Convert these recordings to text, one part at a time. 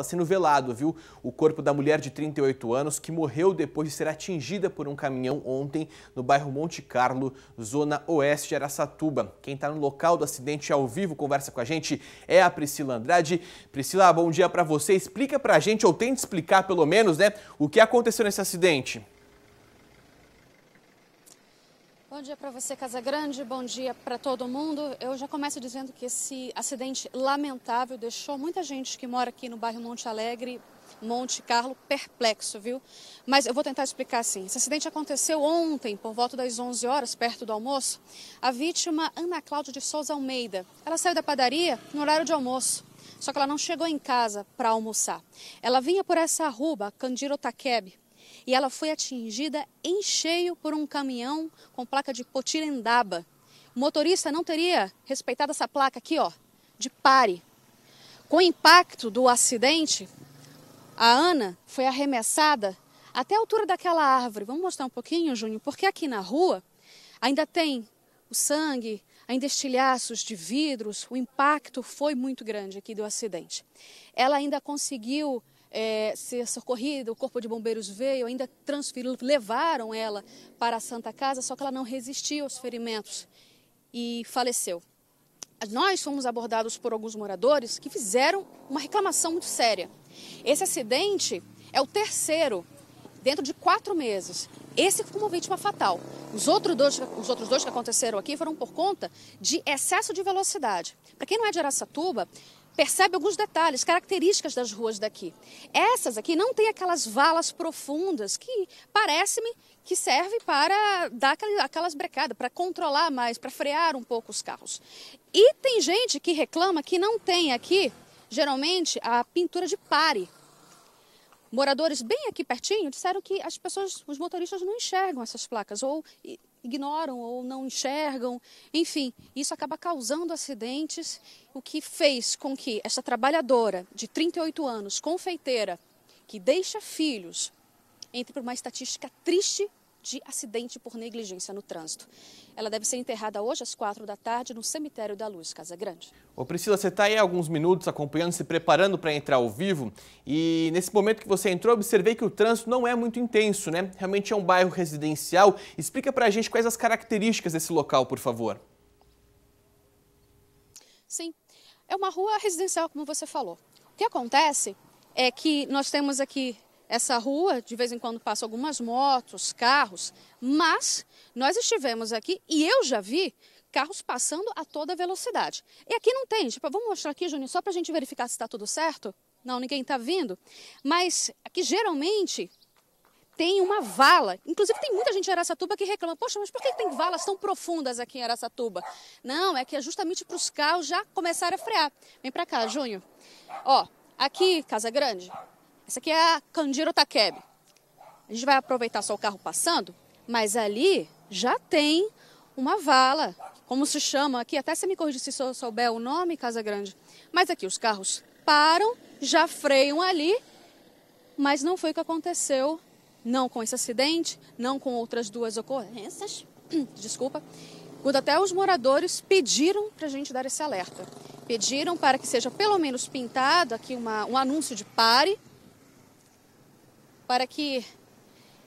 Está sendo velado, viu? O corpo da mulher de 38 anos que morreu depois de ser atingida por um caminhão ontem no bairro Monte Carlo, zona oeste de Aracatuba. Quem está no local do acidente ao vivo conversa com a gente é a Priscila Andrade. Priscila, bom dia para você. Explica para a gente, ou tenta explicar pelo menos, né, o que aconteceu nesse acidente. Bom dia para você, Casa Grande. Bom dia para todo mundo. Eu já começo dizendo que esse acidente lamentável deixou muita gente que mora aqui no bairro Monte Alegre, Monte Carlo, perplexo, viu? Mas eu vou tentar explicar assim. Esse acidente aconteceu ontem, por volta das 11 horas, perto do almoço. A vítima, Ana Cláudia de Souza Almeida, ela saiu da padaria no horário de almoço. Só que ela não chegou em casa para almoçar. Ela vinha por essa rua, Candiro Taquebe e ela foi atingida em cheio por um caminhão com placa de Potirendaba. O motorista não teria respeitado essa placa aqui, ó, de pare. Com o impacto do acidente, a Ana foi arremessada até a altura daquela árvore. Vamos mostrar um pouquinho, Júnior, porque aqui na rua ainda tem o sangue, ainda estilhaços de vidros, o impacto foi muito grande aqui do acidente. Ela ainda conseguiu é, ser socorrida, o corpo de bombeiros veio, ainda transferiram, levaram ela para a Santa Casa, só que ela não resistiu aos ferimentos e faleceu. Nós fomos abordados por alguns moradores que fizeram uma reclamação muito séria. Esse acidente é o terceiro dentro de quatro meses. Esse foi uma vítima fatal. Os outros, dois, os outros dois que aconteceram aqui foram por conta de excesso de velocidade. Para quem não é de Aracatuba, percebe alguns detalhes, características das ruas daqui. Essas aqui não tem aquelas valas profundas que parece-me que serve para dar aquelas brecadas, para controlar mais, para frear um pouco os carros. E tem gente que reclama que não tem aqui, geralmente, a pintura de pare. Moradores bem aqui pertinho disseram que as pessoas, os motoristas não enxergam essas placas ou ignoram ou não enxergam. Enfim, isso acaba causando acidentes, o que fez com que esta trabalhadora de 38 anos, confeiteira, que deixa filhos, entre por uma estatística triste de acidente por negligência no trânsito. Ela deve ser enterrada hoje às quatro da tarde no Cemitério da Luz, Casa Grande. Ô Priscila, você está aí há alguns minutos acompanhando, se preparando para entrar ao vivo. E nesse momento que você entrou, observei que o trânsito não é muito intenso, né? Realmente é um bairro residencial. Explica para a gente quais as características desse local, por favor. Sim, é uma rua residencial, como você falou. O que acontece é que nós temos aqui essa rua, de vez em quando passam algumas motos, carros, mas nós estivemos aqui e eu já vi carros passando a toda velocidade. E aqui não tem, tipo, vamos mostrar aqui, Juninho, só para a gente verificar se está tudo certo? Não, ninguém está vindo. Mas aqui geralmente tem uma vala. Inclusive, tem muita gente em Aracatuba que reclama: poxa, mas por que tem valas tão profundas aqui em Aracatuba? Não, é que é justamente para os carros já começarem a frear. Vem para cá, Júnior. Ó, aqui, Casa Grande, essa aqui é a Candiro Takeb. A gente vai aproveitar só o carro passando, mas ali já tem uma vala, como se chama aqui, até você me corrigir se souber o nome, Casa Grande. Mas aqui os carros param, já freiam ali, mas não foi o que aconteceu, não com esse acidente, não com outras duas ocorrências, desculpa, quando até os moradores pediram para a gente dar esse alerta. Pediram para que seja pelo menos pintado aqui uma, um anúncio de pare, para que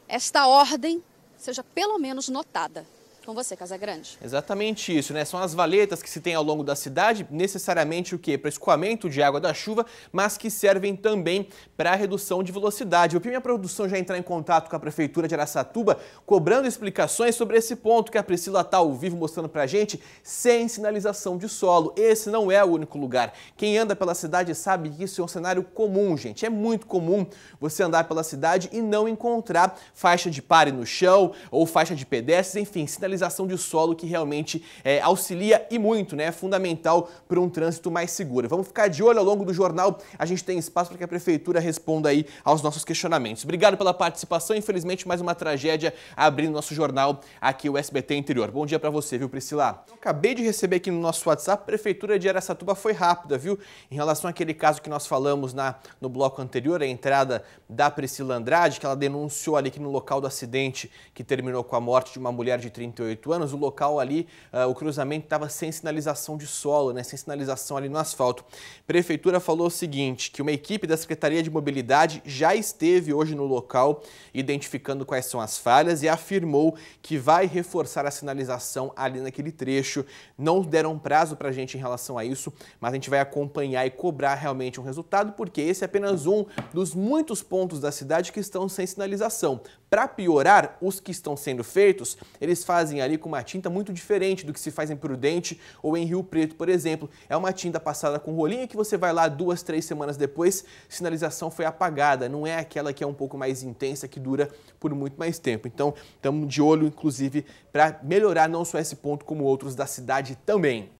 esta ordem seja pelo menos notada. Com você, Casa Grande. Exatamente isso, né? São as valetas que se tem ao longo da cidade, necessariamente o quê? Para escoamento de água da chuva, mas que servem também para redução de velocidade. Eu pedi minha produção já entrar em contato com a Prefeitura de Araçatuba, cobrando explicações sobre esse ponto que a Priscila está ao vivo mostrando para a gente, sem sinalização de solo. Esse não é o único lugar. Quem anda pela cidade sabe que isso é um cenário comum, gente. É muito comum você andar pela cidade e não encontrar faixa de pare no chão ou faixa de pedestres, enfim, sinalização de solo que realmente é, auxilia e muito, né? É fundamental para um trânsito mais seguro. Vamos ficar de olho ao longo do jornal. A gente tem espaço para que a prefeitura responda aí aos nossos questionamentos. Obrigado pela participação. Infelizmente, mais uma tragédia abrindo nosso jornal aqui, o SBT Interior. Bom dia para você, viu, Priscila? Eu acabei de receber aqui no nosso WhatsApp, a prefeitura de Aracatuba foi rápida, viu? Em relação àquele caso que nós falamos na, no bloco anterior, a entrada da Priscila Andrade, que ela denunciou ali que no local do acidente que terminou com a morte de uma mulher de 38 38 anos, o local ali, uh, o cruzamento estava sem sinalização de solo, né, sem sinalização ali no asfalto. Prefeitura falou o seguinte, que uma equipe da Secretaria de Mobilidade já esteve hoje no local identificando quais são as falhas e afirmou que vai reforçar a sinalização ali naquele trecho. Não deram prazo para a gente em relação a isso, mas a gente vai acompanhar e cobrar realmente um resultado, porque esse é apenas um dos muitos pontos da cidade que estão sem sinalização. Para piorar, os que estão sendo feitos, eles fazem fazem ali com uma tinta muito diferente do que se faz em Prudente ou em Rio Preto, por exemplo. É uma tinta passada com rolinha que você vai lá duas, três semanas depois, sinalização foi apagada, não é aquela que é um pouco mais intensa, que dura por muito mais tempo. Então, estamos de olho, inclusive, para melhorar não só esse ponto, como outros da cidade também.